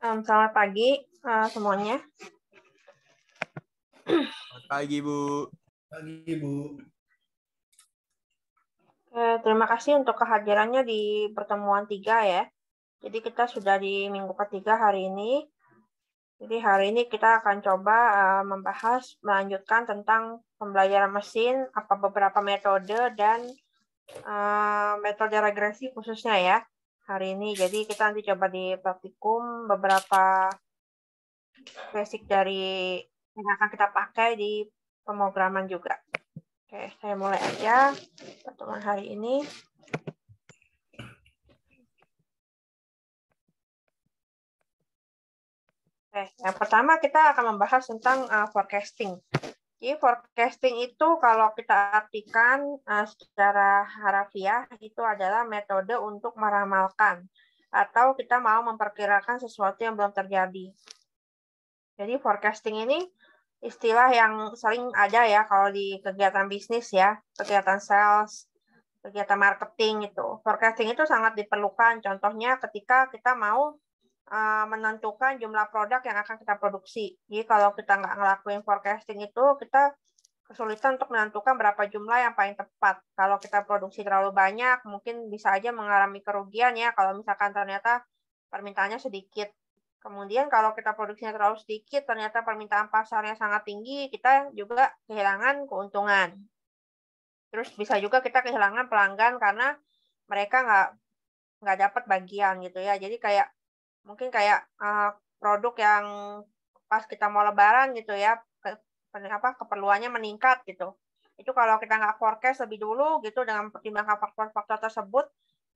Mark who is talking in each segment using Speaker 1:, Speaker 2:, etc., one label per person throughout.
Speaker 1: Um, selamat pagi uh, semuanya. Selamat pagi Bu. Pagi Bu. Eh, terima kasih untuk kehadirannya di pertemuan tiga ya. Jadi kita sudah di minggu ketiga hari ini. Jadi hari ini kita akan coba uh, membahas melanjutkan tentang pembelajaran mesin apa beberapa metode dan uh, metode regresi khususnya ya hari ini. Jadi kita nanti coba di praktikum beberapa basic dari yang akan kita pakai di pemrograman juga. Oke, saya mulai aja pertemuan hari ini. Oke, yang pertama kita akan membahas tentang uh, forecasting. Jadi forecasting itu kalau kita artikan uh, secara harafiah itu adalah metode untuk meramalkan atau kita mau memperkirakan sesuatu yang belum terjadi. Jadi forecasting ini istilah yang sering ada ya kalau di kegiatan bisnis ya, kegiatan sales, kegiatan marketing itu. Forecasting itu sangat diperlukan. Contohnya ketika kita mau Eh, menentukan jumlah produk yang akan kita produksi. Jadi kalau kita nggak ngelakuin forecasting itu, kita kesulitan untuk menentukan berapa jumlah yang paling tepat. Kalau kita produksi terlalu banyak, mungkin bisa aja mengalami kerugian ya kalau misalkan ternyata permintaannya sedikit. Kemudian kalau kita produksinya terlalu sedikit, ternyata permintaan pasarnya sangat tinggi, kita juga kehilangan keuntungan. Terus bisa juga kita kehilangan pelanggan karena mereka nggak nggak dapat bagian gitu ya. Jadi kayak mungkin kayak uh, produk yang pas kita mau lebaran gitu ya ke, apa keperluannya meningkat gitu itu kalau kita nggak forecast lebih dulu gitu dengan pertimbangan faktor-faktor tersebut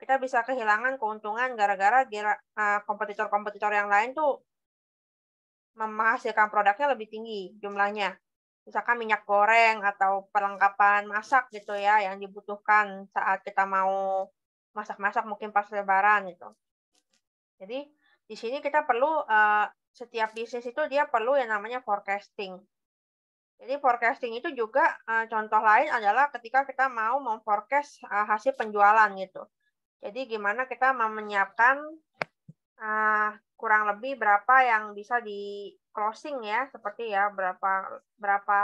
Speaker 1: kita bisa kehilangan keuntungan gara-gara eh, kompetitor-kompetitor yang lain tuh menghasilkan produknya lebih tinggi jumlahnya misalkan minyak goreng atau perlengkapan masak gitu ya yang dibutuhkan saat kita mau masak-masak mungkin pas lebaran gitu jadi di sini kita perlu uh, setiap bisnis itu dia perlu yang namanya forecasting. Jadi forecasting itu juga uh, contoh lain adalah ketika kita mau memforecast uh, hasil penjualan gitu. Jadi gimana kita mau menyiapkan uh, kurang lebih berapa yang bisa di closing ya, seperti ya berapa berapa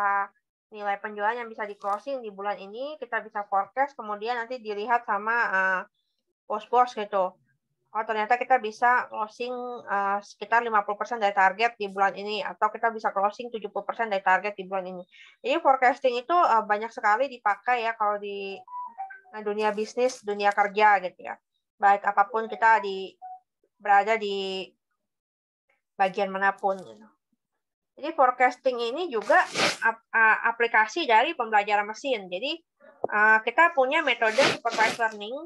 Speaker 1: nilai penjualan yang bisa di closing di bulan ini kita bisa forecast kemudian nanti dilihat sama uh, bos-bos gitu oh ternyata kita bisa closing uh, sekitar 50% dari target di bulan ini atau kita bisa closing 70% dari target di bulan ini. ini forecasting itu uh, banyak sekali dipakai ya kalau di eh, dunia bisnis, dunia kerja gitu ya. Baik apapun kita di berada di bagian manapun gitu. Jadi forecasting ini juga aplikasi dari pembelajaran mesin. Jadi kita punya metode supervised learning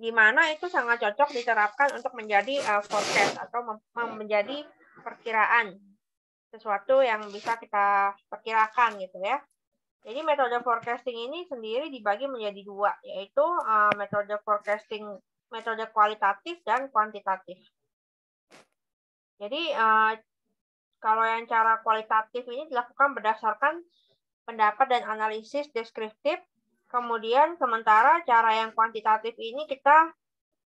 Speaker 1: di mana itu sangat cocok diterapkan untuk menjadi uh, forecast atau menjadi perkiraan sesuatu yang bisa kita perkirakan gitu ya. Jadi metode forecasting ini sendiri dibagi menjadi dua, yaitu uh, metode forecasting metode kualitatif dan kuantitatif. Jadi uh, kalau yang cara kualitatif ini dilakukan berdasarkan pendapat dan analisis deskriptif Kemudian sementara cara yang kuantitatif ini kita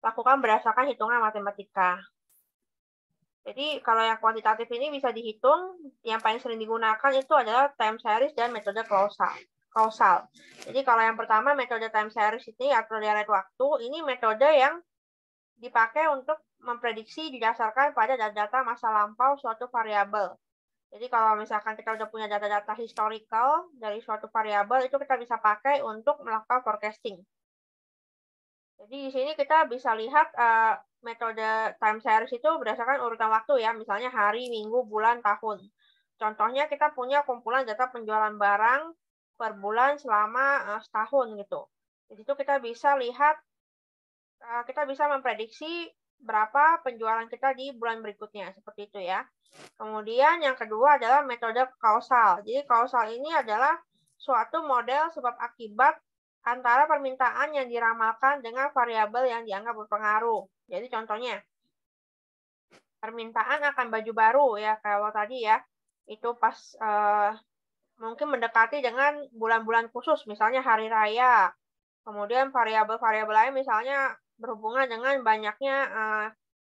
Speaker 1: lakukan berdasarkan hitungan matematika. Jadi kalau yang kuantitatif ini bisa dihitung, yang paling sering digunakan itu adalah time series dan metode kausal Kausal. Jadi kalau yang pertama metode time series ini atau deret waktu, ini metode yang dipakai untuk memprediksi didasarkan pada data masa lampau suatu variabel jadi kalau misalkan kita udah punya data-data historical dari suatu variabel itu kita bisa pakai untuk melakukan forecasting. Jadi di sini kita bisa lihat uh, metode time series itu berdasarkan urutan waktu ya, misalnya hari, minggu, bulan, tahun. Contohnya kita punya kumpulan data penjualan barang per bulan selama uh, setahun gitu. Di situ kita bisa lihat uh, kita bisa memprediksi berapa penjualan kita di bulan berikutnya, seperti itu ya. Kemudian yang kedua adalah metode kausal. Jadi kausal ini adalah suatu model sebab akibat antara permintaan yang diramalkan dengan variabel yang dianggap berpengaruh. Jadi contohnya, permintaan akan baju baru ya, kalau tadi ya, itu pas eh, mungkin mendekati dengan bulan-bulan khusus, misalnya hari raya, Kemudian variabel-variabel lain misalnya berhubungan dengan banyaknya uh,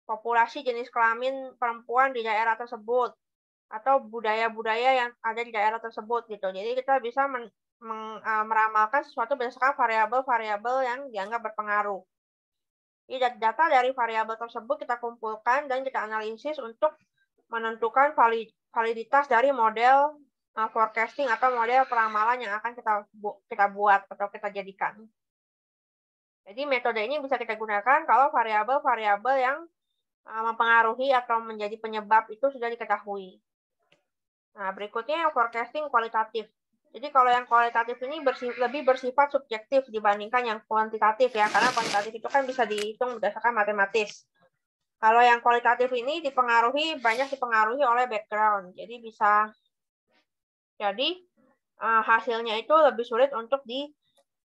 Speaker 1: populasi jenis kelamin perempuan di daerah tersebut atau budaya-budaya yang ada di daerah tersebut gitu. Jadi kita bisa men, men, uh, eh, meramalkan sesuatu berdasarkan variabel-variabel yang dianggap berpengaruh. Jadi data dari variabel tersebut kita kumpulkan dan kita analisis untuk menentukan valid, validitas dari model eh, forecasting atau model peramalan yang akan kita bu, kita buat atau kita jadikan. Jadi metode ini bisa kita gunakan kalau variabel-variabel yang uh, mempengaruhi atau menjadi penyebab itu sudah diketahui. Nah, berikutnya forecasting kualitatif. Jadi kalau yang kualitatif ini bersif lebih bersifat subjektif dibandingkan yang kuantitatif ya, karena kuantitatif itu kan bisa dihitung berdasarkan matematis. Kalau yang kualitatif ini dipengaruhi banyak dipengaruhi oleh background, jadi bisa jadi uh, hasilnya itu lebih sulit untuk di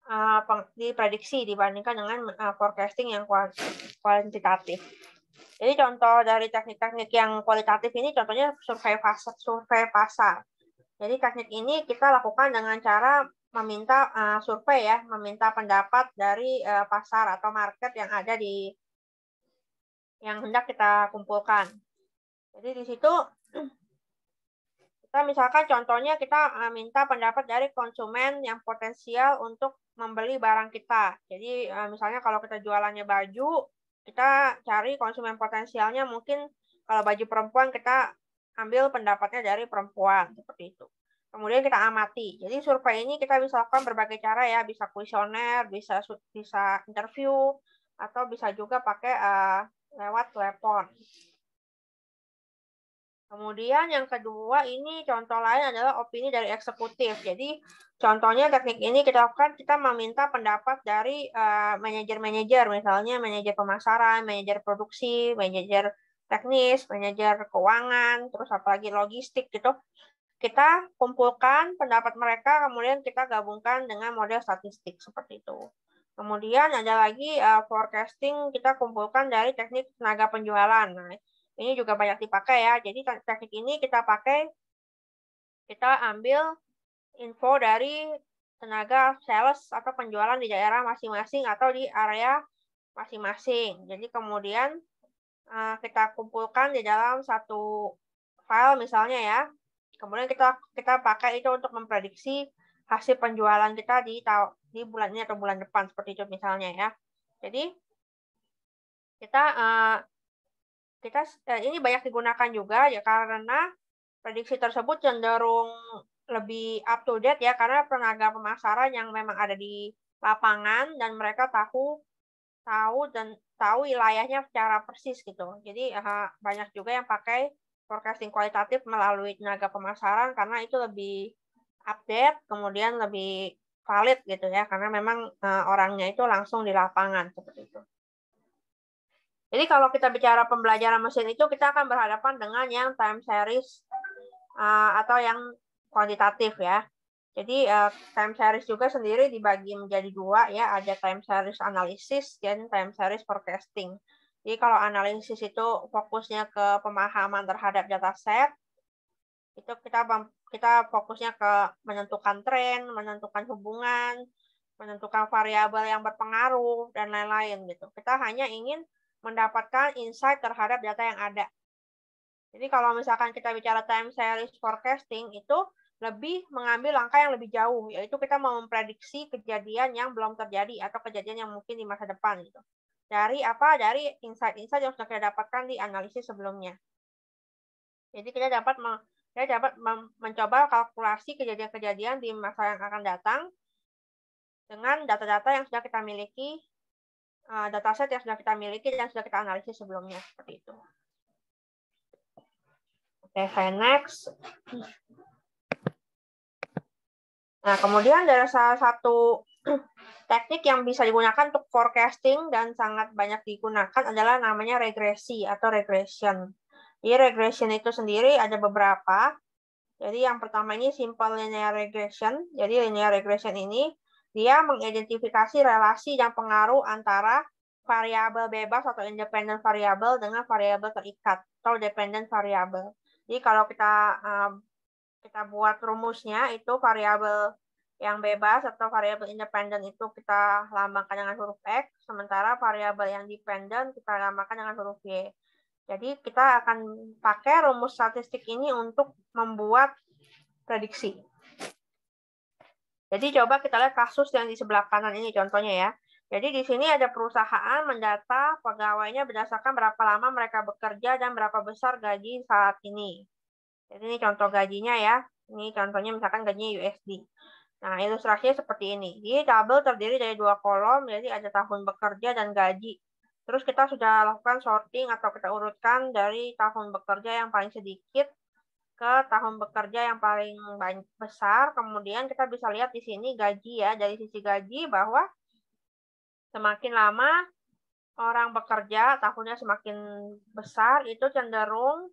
Speaker 1: uh, diprediksi dibandingkan dengan uh, forecasting yang kualitatif. Jadi contoh dari teknik-teknik yang kualitatif ini contohnya survei pasar, survei pasar. Jadi teknik ini kita lakukan dengan cara meminta uh, survei ya, meminta pendapat dari uh, pasar atau market yang ada di yang hendak kita kumpulkan. Jadi di situ kita misalkan contohnya kita minta pendapat dari konsumen yang potensial untuk membeli barang kita. Jadi eh, misalnya kalau kita jualannya baju, kita cari konsumen potensialnya mungkin kalau baju perempuan kita ambil pendapatnya dari perempuan seperti itu. Kemudian kita amati. Jadi survei ini kita bisa lakukan berbagai cara ya, bisa kuesioner, bisa bisa interview atau bisa juga pakai uh, lewat telepon. Kemudian yang kedua ini contoh lain adalah opini dari eksekutif. Jadi contohnya teknik ini kita lakukan kita meminta pendapat dari uh, manajer-manajer misalnya manajer pemasaran, manajer produksi, manajer teknis, manajer keuangan, terus apalagi logistik gitu. Kita kumpulkan pendapat mereka kemudian kita gabungkan dengan model statistik seperti itu. Kemudian ada lagi uh, forecasting kita kumpulkan dari teknik tenaga penjualan. Nah, ini juga banyak dipakai ya. Jadi teknik ini kita pakai, kita ambil info dari tenaga sales atau penjualan di daerah masing-masing atau di area masing-masing. Jadi kemudian eh, kita kumpulkan di dalam satu file misalnya ya. Kemudian kita kita pakai itu untuk memprediksi hasil penjualan kita di di bulan ini atau bulan depan seperti itu misalnya ya. Jadi kita eh, kita eh, ini banyak digunakan juga ya karena prediksi tersebut cenderung lebih up to date ya karena tenaga pemasaran yang memang ada di lapangan dan mereka tahu tahu dan tahu wilayahnya secara persis gitu. Jadi eh, banyak juga yang pakai forecasting kualitatif melalui tenaga pemasaran karena itu lebih update, kemudian lebih valid gitu ya karena memang uh, orangnya itu langsung di lapangan seperti itu. Jadi kalau kita bicara pembelajaran mesin itu kita akan berhadapan dengan yang time series eh, atau yang kuantitatif ya. Jadi eh, time series juga sendiri dibagi menjadi dua ya, ada time series analysis dan time series forecasting. Jadi kalau analisis itu fokusnya ke pemahaman terhadap data set, itu kita kita fokusnya ke menentukan tren, menentukan hubungan, menentukan variabel yang berpengaruh dan lain-lain gitu. Kita hanya ingin mendapatkan insight terhadap data yang ada. Jadi kalau misalkan kita bicara time series forecasting itu lebih mengambil langkah yang lebih jauh, yaitu kita mau memprediksi kejadian yang belum terjadi atau kejadian yang mungkin di masa depan gitu. Dari apa? Dari insight-insight yang sudah kita dapatkan di analisis sebelumnya. Jadi kita dapat kita dapat mencoba kalkulasi kejadian-kejadian di masa yang akan datang dengan data-data yang sudah kita miliki uh, dataset yang sudah kita miliki dan sudah kita analisis sebelumnya seperti itu. Oke, okay, saya next. Nah, kemudian ada salah satu teknik yang bisa digunakan untuk forecasting dan sangat banyak digunakan adalah namanya regresi atau regression. Jadi regression itu sendiri ada beberapa. Jadi yang pertama ini simple linear regression. Jadi linear regression ini dia mengidentifikasi relasi dan pengaruh antara variabel bebas atau independent variabel dengan variabel terikat atau dependent variabel. Jadi kalau kita um, kita buat rumusnya itu variabel yang bebas atau variabel independen itu kita lambangkan dengan huruf X, sementara variabel yang dependen kita lambangkan dengan huruf Y. Jadi kita akan pakai rumus statistik ini untuk membuat prediksi. Jadi coba kita lihat kasus yang di sebelah kanan ini contohnya ya. Jadi di sini ada perusahaan mendata pegawainya berdasarkan berapa lama mereka bekerja dan berapa besar gaji saat ini. Jadi ini contoh gajinya ya. Ini contohnya misalkan gajinya USD. Nah, ilustrasinya seperti ini. Di tabel terdiri dari dua kolom, jadi ada tahun bekerja dan gaji. Terus kita sudah lakukan sorting atau kita urutkan dari tahun bekerja yang paling sedikit ke tahun bekerja yang paling besar. Kemudian kita bisa lihat di sini gaji ya, dari sisi gaji bahwa semakin lama orang bekerja tahunnya semakin besar itu cenderung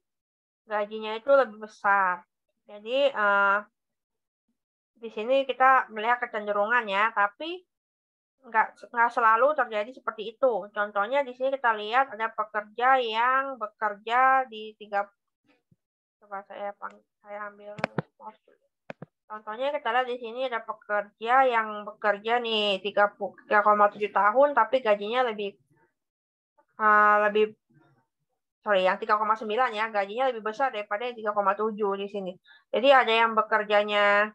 Speaker 1: gajinya itu lebih besar. Jadi uh, di sini kita melihat kecenderungan ya, tapi nggak nggak selalu terjadi seperti itu. Contohnya di sini kita lihat ada pekerja yang bekerja di tiga coba gitu, saya saya ambil Contohnya kita lihat di sini ada pekerja yang bekerja nih 3,7 tahun tapi gajinya lebih uh, lebih sorry yang 3,9 ya gajinya lebih besar daripada yang 3,7 di sini. Jadi ada yang bekerjanya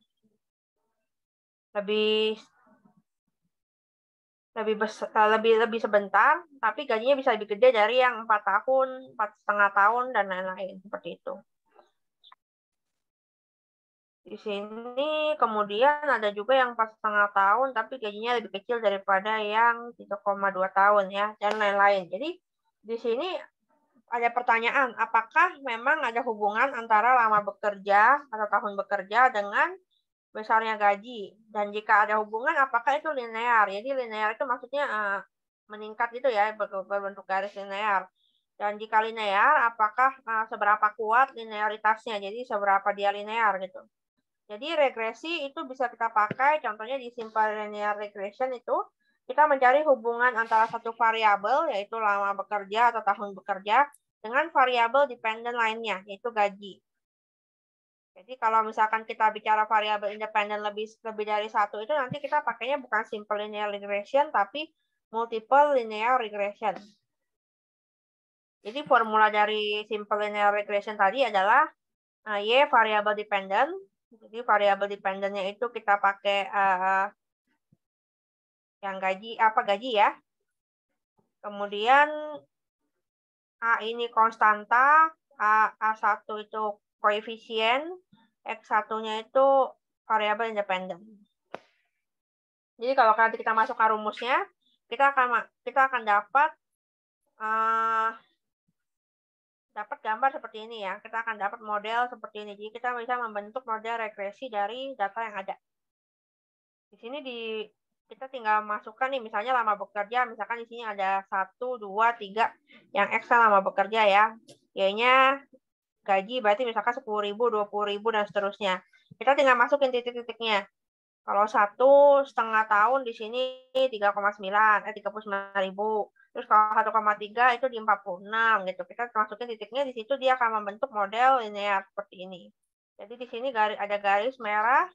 Speaker 1: lebih lebih besar, eh, lebih lebih sebentar tapi gajinya bisa lebih gede dari yang empat tahun empat setengah tahun dan lain-lain seperti itu. Di sini kemudian ada juga yang pas setengah tahun tapi gajinya lebih kecil daripada yang 3,2 tahun ya dan lain-lain. Jadi di sini ada pertanyaan, apakah memang ada hubungan antara lama bekerja atau tahun bekerja dengan besarnya gaji? Dan jika ada hubungan, apakah itu linear? Jadi linear itu maksudnya uh, meningkat gitu ya, berbentuk garis linear. Dan jika linear, apakah uh, seberapa kuat linearitasnya? Jadi seberapa dia linear gitu. Jadi regresi itu bisa kita pakai, contohnya di simple linear regression itu kita mencari hubungan antara satu variabel yaitu lama bekerja atau tahun bekerja dengan variabel dependent lainnya yaitu gaji. Jadi kalau misalkan kita bicara variabel independen lebih lebih dari satu itu nanti kita pakainya bukan simple linear regression tapi multiple linear regression. Jadi formula dari simple linear regression tadi adalah eh, y variabel dependent jadi variabel dependennya itu kita pakai uh, yang gaji apa gaji ya. Kemudian A ini konstanta, A, A1 itu koefisien, x satunya itu variabel independen. Jadi kalau nanti kita masuk ke rumusnya, kita akan kita akan dapat uh, dapat gambar seperti ini ya. Kita akan dapat model seperti ini. Jadi kita bisa membentuk model regresi dari data yang ada. Di sini di kita tinggal masukkan nih misalnya lama bekerja, misalkan di sini ada 1 2 3 yang X lama bekerja ya. Y-nya gaji berarti misalkan 10.000, 20.000 dan seterusnya. Kita tinggal masukin titik-titiknya. Kalau satu setengah tahun di sini 3,9 eh 39.000. Terus kalau 1,3 itu di 46 gitu. Kita masukin titiknya di situ dia akan membentuk model linear seperti ini. Jadi di sini garis ada garis merah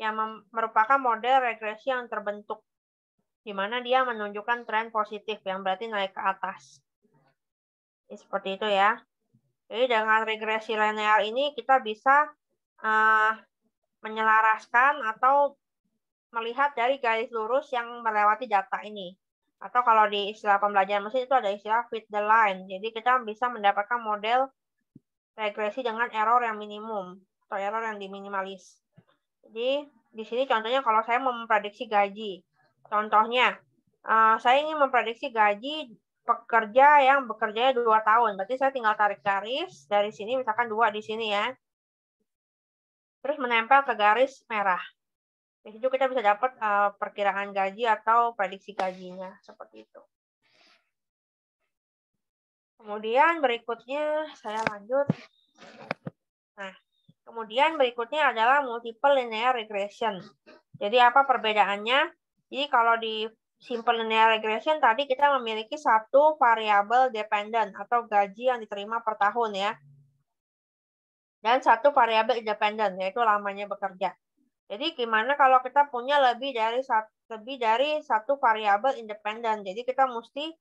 Speaker 1: yang merupakan model regresi yang terbentuk di mana dia menunjukkan tren positif yang berarti naik ke atas. Ini seperti itu ya. Jadi dengan regresi linear ini kita bisa uh, menyelaraskan atau melihat dari garis lurus yang melewati data ini. Atau kalau di istilah pembelajaran mesin itu ada istilah fit the line. Jadi kita bisa mendapatkan model regresi dengan error yang minimum atau error yang diminimalis. Jadi di sini contohnya kalau saya memprediksi gaji. Contohnya, eh, saya ingin memprediksi gaji pekerja yang bekerjanya dua tahun. Berarti saya tinggal tarik garis dari sini, misalkan dua di sini ya. Terus menempel ke garis merah. Di situ kita bisa dapat uh, perkiraan gaji atau prediksi gajinya seperti itu. Kemudian berikutnya saya lanjut. Nah, kemudian berikutnya adalah multiple linear regression. Jadi apa perbedaannya? Jadi kalau di simple linear regression tadi kita memiliki satu variabel dependent atau gaji yang diterima per tahun ya. Dan satu variabel independen yaitu lamanya bekerja. Jadi gimana kalau kita punya lebih dari satu lebih dari satu variabel independen. Jadi kita mesti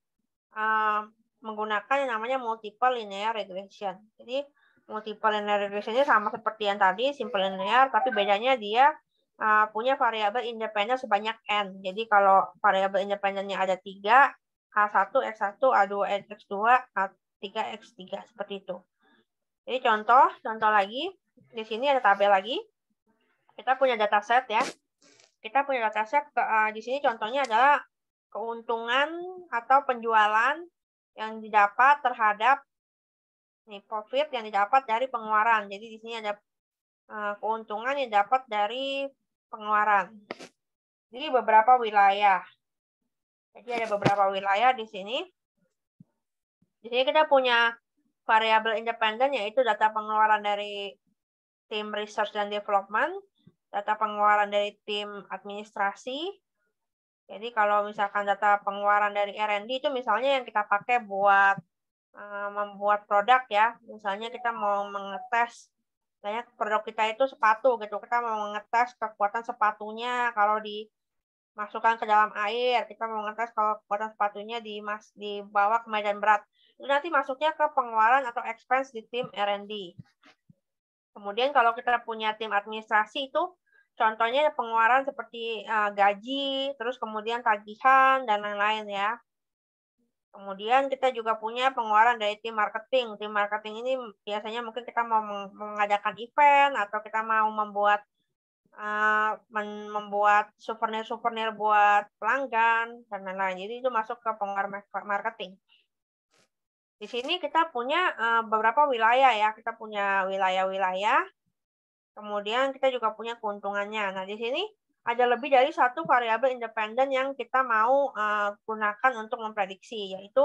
Speaker 1: uh, menggunakan yang namanya multiple linear regression. Jadi multiple linear regressionnya sama seperti yang tadi simple linear, tapi bedanya dia uh, punya variabel independen sebanyak n. Jadi kalau variabel independennya ada tiga, a1 x1, a2 x2, a3 x3 seperti itu. Jadi contoh, contoh lagi di sini ada tabel lagi kita punya data set ya. Kita punya ke, uh, di sini contohnya adalah keuntungan atau penjualan yang didapat terhadap nih profit yang didapat dari pengeluaran. Jadi di sini ada uh, keuntungan yang dapat dari pengeluaran. Jadi beberapa wilayah. Jadi ada beberapa wilayah di sini. Di sini kita punya variabel independen yaitu data pengeluaran dari tim research dan development data pengeluaran dari tim administrasi. Jadi kalau misalkan data pengeluaran dari R&D itu misalnya yang kita pakai buat eh, membuat produk ya. Misalnya kita mau mengetes banyak produk kita itu sepatu gitu. Kita mau mengetes kekuatan sepatunya kalau dimasukkan ke dalam air. Kita mau mengetes kalau kekuatan sepatunya dimas dibawa ke medan berat. Itu nanti masuknya ke pengeluaran atau expense di tim R&D. Kemudian kalau kita punya tim administrasi itu Contohnya pengeluaran seperti uh, gaji, terus kemudian tagihan dan lain-lain ya. Kemudian kita juga punya pengeluaran dari tim marketing. Tim marketing ini biasanya mungkin kita mau mengadakan event atau kita mau membuat uh, membuat souvenir-souvenir buat pelanggan dan lain-lain. Jadi itu masuk ke pengeluaran marketing. Di sini kita punya uh, beberapa wilayah ya. Kita punya wilayah-wilayah Kemudian kita juga punya keuntungannya. Nah, di sini ada lebih dari satu variabel independen yang kita mau eh, gunakan untuk memprediksi, yaitu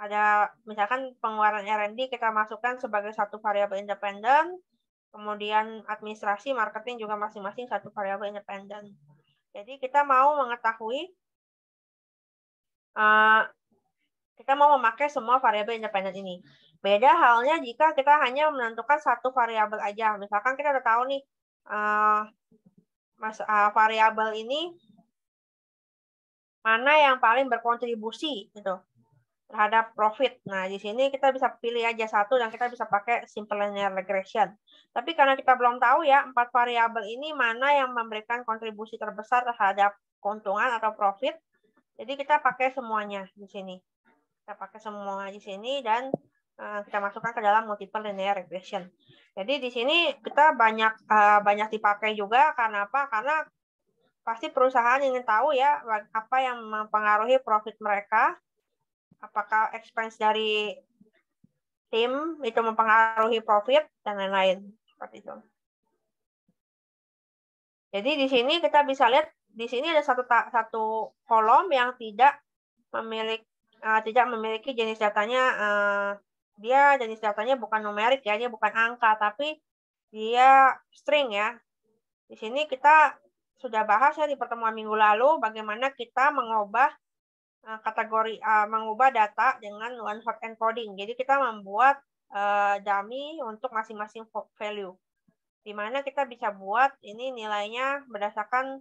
Speaker 1: ada misalkan pengeluaran R&D kita masukkan sebagai satu variabel independen, kemudian administrasi, marketing juga masing-masing satu variabel independen. Jadi kita mau mengetahui, eh, kita mau memakai semua variabel independen ini. Beda halnya jika kita hanya menentukan satu variabel aja. Misalkan kita udah tahu nih, uh, mas uh, variabel ini mana yang paling berkontribusi gitu terhadap profit. Nah, di sini kita bisa pilih aja satu dan kita bisa pakai simple linear regression. Tapi karena kita belum tahu ya empat variabel ini mana yang memberikan kontribusi terbesar terhadap keuntungan atau profit, jadi kita pakai semuanya di sini. Kita pakai semua di sini dan Eh, kita masukkan ke dalam multiple linear regression. Jadi di sini kita banyak eh, banyak dipakai juga karena apa? Karena pasti perusahaan ingin tahu ya apa yang mempengaruhi profit mereka. Apakah expense dari tim itu mempengaruhi profit dan lain-lain seperti itu. Jadi di sini kita bisa lihat di sini ada satu satu kolom yang tidak memiliki eh, tidak memiliki jenis datanya dia jenis datanya bukan numerik ya, dia bukan angka, tapi dia string ya. Di sini kita sudah bahas ya di pertemuan minggu lalu bagaimana kita mengubah eh, kategori uh, mengubah data dengan one hot encoding. Jadi kita membuat uh, dummy untuk masing-masing value. Di mana kita bisa buat ini nilainya berdasarkan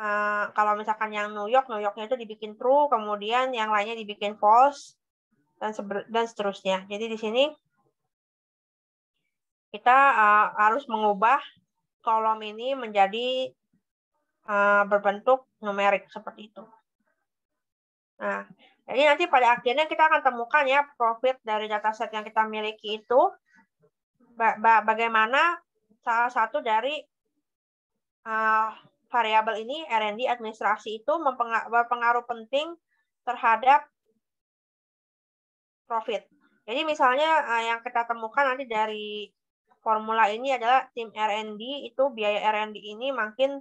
Speaker 1: uh, kalau misalkan yang New York, New Yorknya itu dibikin true, kemudian yang lainnya dibikin false, dan dan seterusnya. Jadi di sini kita uh, harus mengubah kolom ini menjadi uh, berbentuk numerik seperti itu. Nah, jadi nanti pada akhirnya kita akan temukan ya profit dari dataset yang kita miliki itu bagaimana salah satu dari uh, variabel ini R&D administrasi itu berpengaruh penting terhadap profit. Jadi misalnya uh, yang kita temukan nanti dari formula ini adalah tim R&D itu biaya R&D ini makin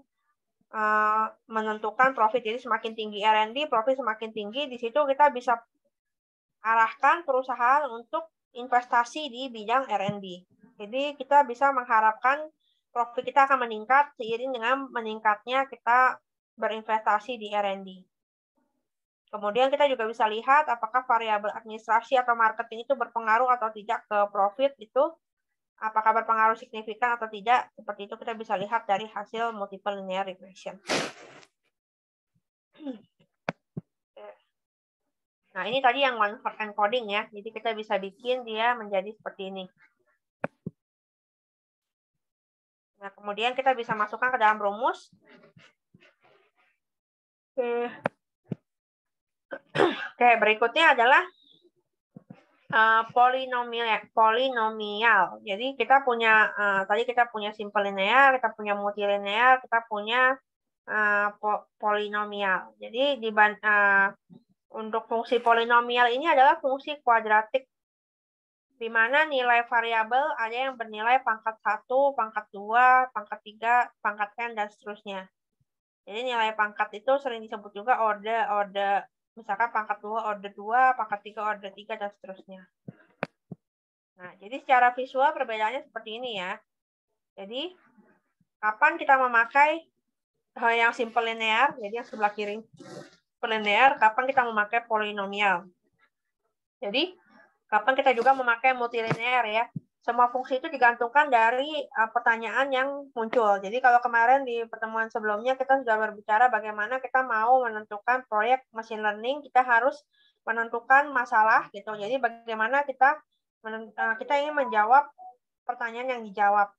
Speaker 1: uh, menentukan profit. Jadi semakin tinggi R&D, profit semakin tinggi. Di situ kita bisa arahkan perusahaan untuk investasi di bidang R&D. Jadi kita bisa mengharapkan profit kita akan meningkat seiring dengan meningkatnya kita berinvestasi di R&D. Kemudian kita juga bisa lihat apakah variabel administrasi atau marketing itu berpengaruh atau tidak ke profit itu apakah berpengaruh signifikan atau tidak seperti itu kita bisa lihat dari hasil multiple linear regression. Nah, ini tadi yang one for encoding ya. Jadi kita bisa bikin dia menjadi seperti ini. Nah, kemudian kita bisa masukkan ke dalam rumus. Oke. Oke, berikutnya adalah uh, polinomial. Polinomial. Jadi kita punya uh, tadi kita punya simple linear, kita punya multilinear, kita punya uh, po polinomial. Jadi di uh, untuk fungsi polinomial ini adalah fungsi kuadratik di mana nilai variabel ada yang bernilai pangkat 1, pangkat 2, pangkat 3, pangkat n, dan seterusnya. Jadi nilai pangkat itu sering disebut juga order order misalkan pangkat 2 order 2, pangkat 3 order 3, dan seterusnya. Nah, jadi secara visual perbedaannya seperti ini ya. Jadi, kapan kita memakai eh, yang simple linear, jadi yang sebelah kiri linear, kapan kita memakai polinomial. Jadi, kapan kita juga memakai multilinear ya semua fungsi itu digantungkan dari uh, pertanyaan yang muncul. Jadi kalau kemarin di pertemuan sebelumnya kita sudah berbicara bagaimana kita mau menentukan proyek machine learning, kita harus menentukan masalah gitu. Jadi bagaimana kita uh, kita ingin menjawab pertanyaan yang dijawab,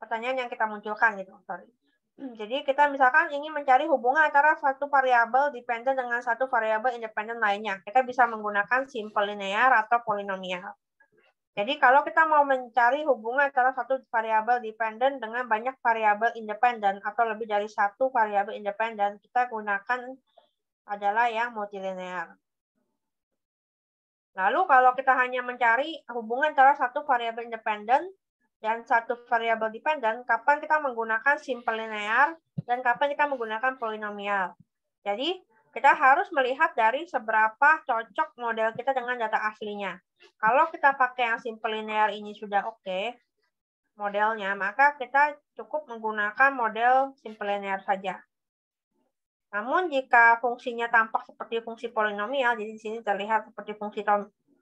Speaker 1: pertanyaan yang kita munculkan gitu. Sorry. Hmm, jadi kita misalkan ingin mencari hubungan antara satu variabel dependen dengan satu variabel independen lainnya. Kita bisa menggunakan simple linear atau polinomial. Jadi kalau kita mau mencari hubungan antara satu variabel dependen dengan banyak variabel independen atau lebih dari satu variabel independen, kita gunakan adalah yang multilinear. Lalu kalau kita hanya mencari hubungan antara satu variabel independen dan satu variabel dependen, kapan kita menggunakan simple linear dan kapan kita menggunakan polinomial. Jadi kita harus melihat dari seberapa cocok model kita dengan data aslinya. Kalau kita pakai yang simple linear ini sudah oke okay, modelnya, maka kita cukup menggunakan model simple linear saja. Namun jika fungsinya tampak seperti fungsi polinomial, jadi di sini terlihat seperti fungsi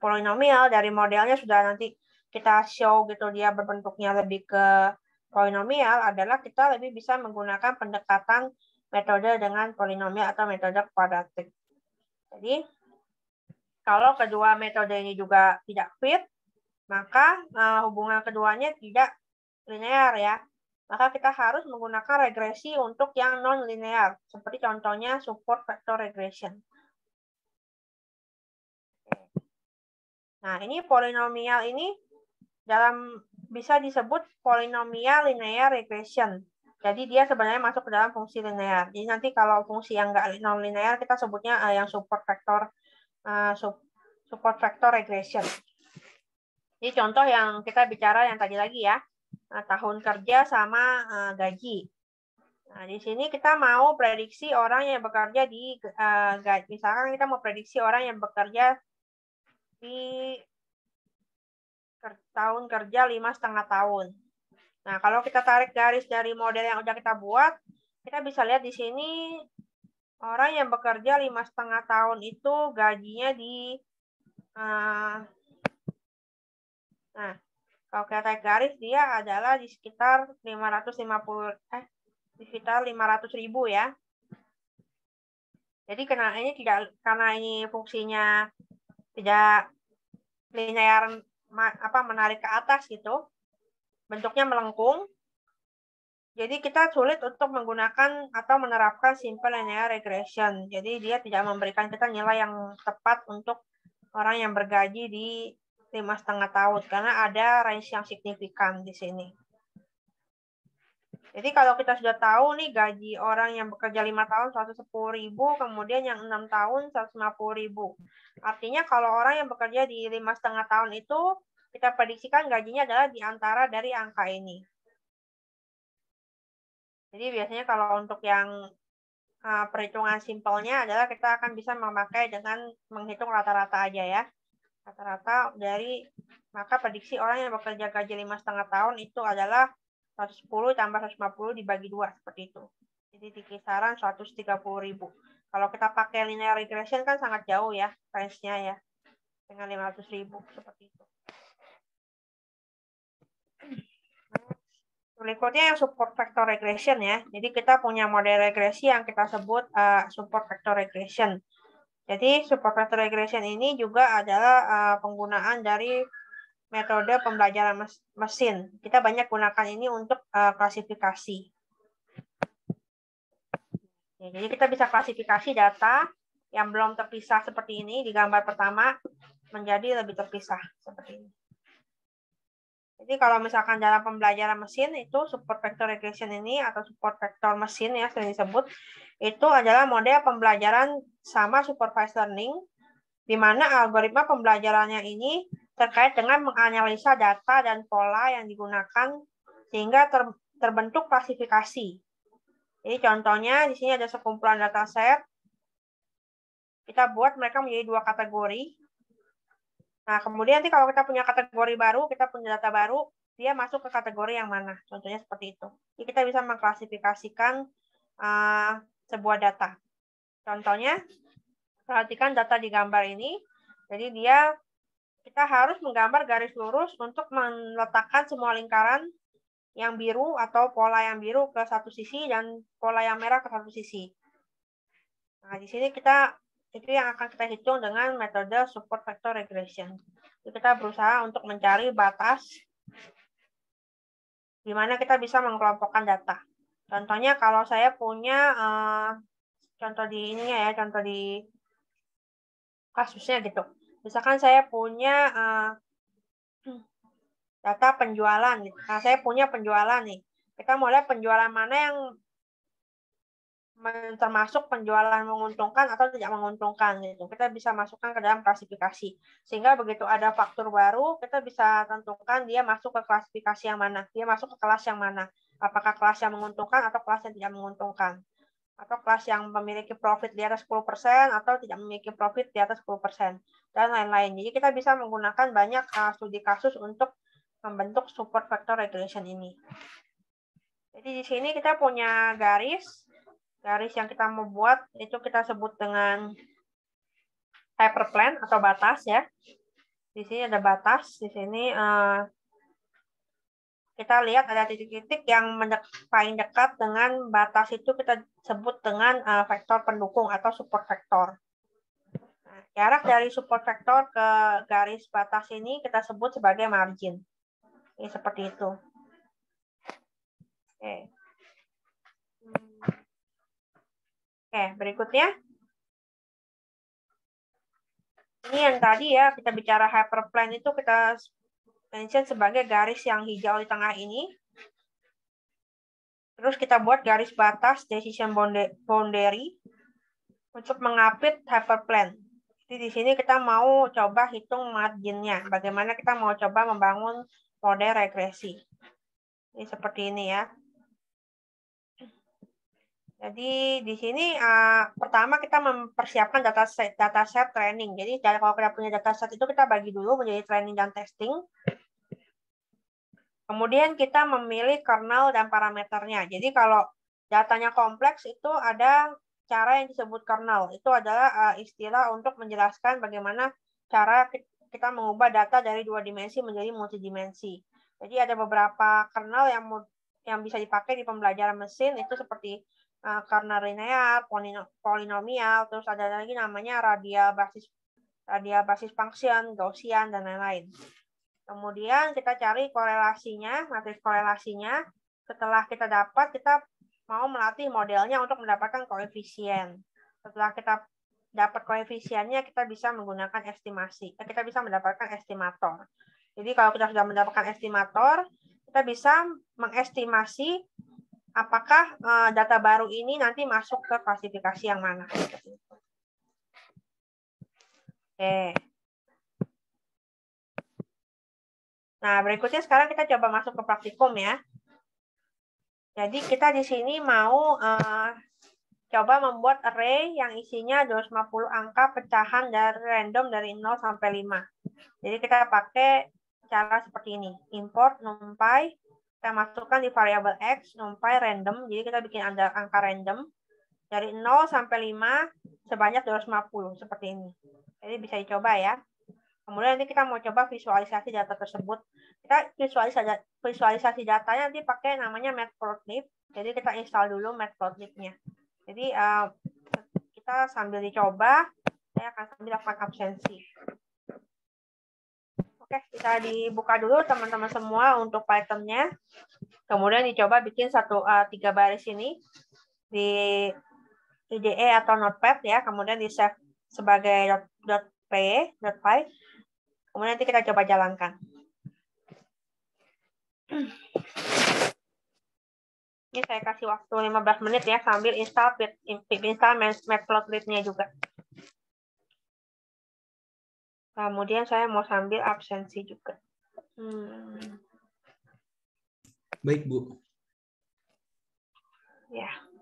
Speaker 1: polinomial dari modelnya sudah nanti kita show gitu dia berbentuknya lebih ke polinomial adalah kita lebih bisa menggunakan pendekatan metode dengan polinomial atau metode kuadratik. Jadi, kalau kedua metode ini juga tidak fit, maka uh, hubungan keduanya tidak linear ya. Maka kita harus menggunakan regresi untuk yang non-linear, seperti contohnya support vector regression. Nah, ini polinomial ini dalam bisa disebut polinomial linear regression jadi dia sebenarnya masuk ke dalam fungsi linear. Jadi nanti kalau fungsi yang nggak non linear kita sebutnya eh, yang support vector eh, support vector regression. Jadi contoh yang kita bicara yang tadi lagi ya eh, tahun kerja sama gaji. Nah, di sini kita mau prediksi orang yang bekerja di gaji. Misalkan kita mau prediksi orang yang bekerja di tahun kerja lima setengah tahun. Nah, kalau kita tarik garis dari model yang udah kita buat, kita bisa lihat di sini orang yang bekerja lima setengah tahun itu gajinya di uh, nah kalau kita tarik garis dia adalah di sekitar 550 eh di sekitar 500 ribu ya. Jadi karena ini tidak karena ini fungsinya tidak linear apa menarik ke atas gitu, bentuknya melengkung. Jadi kita sulit untuk menggunakan atau menerapkan simple linear regression. Jadi dia tidak memberikan kita nilai yang tepat untuk orang yang bergaji di lima setengah tahun karena ada range yang signifikan di sini. Jadi kalau kita sudah tahu nih gaji orang yang bekerja lima tahun 110 ribu, kemudian yang enam tahun 150 ribu. Artinya kalau orang yang bekerja di lima setengah tahun itu kita prediksikan gajinya adalah di antara dari angka ini. Jadi biasanya kalau untuk yang ah, perhitungan simpelnya adalah kita akan bisa memakai dengan menghitung rata-rata aja ya. Rata-rata dari maka prediksi orang yang bekerja gaji lima setengah tahun itu adalah 110 tambah 150 dibagi dua seperti itu. Jadi di kisaran 130 ribu. Kalau kita pakai linear regression kan sangat jauh ya range-nya ya. Dengan 500 ribu seperti itu. berikutnya yang support vector regression ya. Jadi kita punya model regresi yang kita sebut uh, support vector regression. Jadi support vector regression ini juga adalah uh, penggunaan dari metode pembelajaran mesin. Kita banyak gunakan ini untuk uh, klasifikasi. jadi kita bisa klasifikasi data yang belum terpisah seperti ini di gambar pertama menjadi lebih terpisah seperti ini. Jadi kalau misalkan dalam pembelajaran mesin itu support vector regression ini atau support vector mesin ya sering disebut itu adalah model pembelajaran sama supervised learning di mana algoritma pembelajarannya ini terkait dengan menganalisa data dan pola yang digunakan sehingga ter, terbentuk klasifikasi. Jadi contohnya di sini ada sekumpulan dataset. Kita buat mereka menjadi dua kategori. Nah, kemudian nanti kalau kita punya kategori baru, kita punya data baru, dia masuk ke kategori yang mana. Contohnya seperti itu. Jadi kita bisa mengklasifikasikan uh, sebuah data. Contohnya, perhatikan data di gambar ini. Jadi dia kita harus menggambar garis lurus untuk meletakkan semua lingkaran yang biru atau pola yang biru ke satu sisi dan pola yang merah ke satu sisi. Nah, di sini kita itu yang akan kita hitung dengan metode support vector regression. Kita berusaha untuk mencari batas di mana kita bisa mengelompokkan data. Contohnya kalau saya punya eh, contoh di ini ya, contoh di kasusnya gitu. Misalkan saya punya eh, data penjualan. Nah, saya punya penjualan nih. Kita mau lihat penjualan mana yang termasuk penjualan menguntungkan atau tidak menguntungkan gitu. Kita bisa masukkan ke dalam klasifikasi. Sehingga begitu ada faktur baru, kita bisa tentukan dia masuk ke klasifikasi yang mana, dia masuk ke kelas yang mana. Apakah kelas yang menguntungkan atau kelas yang tidak menguntungkan. Atau kelas yang memiliki profit di atas 10% atau tidak memiliki profit di atas 10% dan lain-lain. Jadi kita bisa menggunakan banyak ah, studi kasus untuk membentuk support factor regulation ini. Jadi di sini kita punya garis garis yang kita mau buat itu kita sebut dengan hyperplane atau batas ya. Di sini ada batas, di sini eh, kita lihat ada titik-titik yang paling dekat dengan batas itu kita sebut dengan eh, vektor pendukung atau support vektor. Nah, jarak dari support vektor ke garis batas ini kita sebut sebagai margin. Ini seperti itu. Oke. Oke, berikutnya. Ini yang tadi ya, kita bicara hyperplane itu kita mention sebagai garis yang hijau di tengah ini. Terus kita buat garis batas decision boundary untuk mengapit hyperplane. Jadi di sini kita mau coba hitung marginnya. Bagaimana kita mau coba membangun model regresi. Ini seperti ini ya. Jadi di sini uh, pertama kita mempersiapkan data set data set training. Jadi kalau kita punya data set itu kita bagi dulu menjadi training dan testing. Kemudian kita memilih kernel dan parameternya. Jadi kalau datanya kompleks itu ada cara yang disebut kernel. Itu adalah uh, istilah untuk menjelaskan bagaimana cara kita mengubah data dari dua dimensi menjadi multidimensi. Jadi ada beberapa kernel yang yang bisa dipakai di pembelajaran mesin itu seperti Eh, karena linear, polino polinomial, terus ada lagi namanya radial basis radial basis function, Gaussian dan lain-lain. Kemudian kita cari korelasinya, matriks korelasinya. Setelah kita dapat, kita mau melatih modelnya untuk mendapatkan koefisien. Setelah kita dapat koefisiennya, kita bisa menggunakan estimasi. Eh, kita bisa mendapatkan estimator. Jadi kalau kita sudah mendapatkan estimator, kita bisa mengestimasi apakah uh, data baru ini nanti masuk ke klasifikasi yang mana. Oke. Nah, berikutnya sekarang kita coba masuk ke praktikum ya. Jadi kita di sini mau uh, coba membuat array yang isinya 250 angka pecahan dari random dari 0 sampai 5. Jadi kita pakai cara seperti ini. Import numpy kita masukkan di variabel X, numpai random. Jadi kita bikin ada angka random. Dari 0 sampai 5 sebanyak 250, seperti ini. Jadi bisa dicoba ya. Kemudian nanti kita mau coba visualisasi data tersebut. Kita visualisasi, visualisasi datanya nanti pakai namanya matplotlib. Jadi kita install dulu matplotlibnya Jadi eh, kita sambil dicoba, saya akan sambil lakukan absensi. Oke, kita dibuka dulu teman-teman semua untuk python Kemudian dicoba bikin satu uh, tiga baris ini di IDE e atau Notepad ya. Kemudian di save sebagai dot .p, .py. Kemudian nanti kita coba jalankan. Ini saya kasih waktu 15 menit ya sambil install pip install matplotlib-nya juga. Kemudian saya mau sambil absensi juga. Hmm. Baik, Bu. Ya.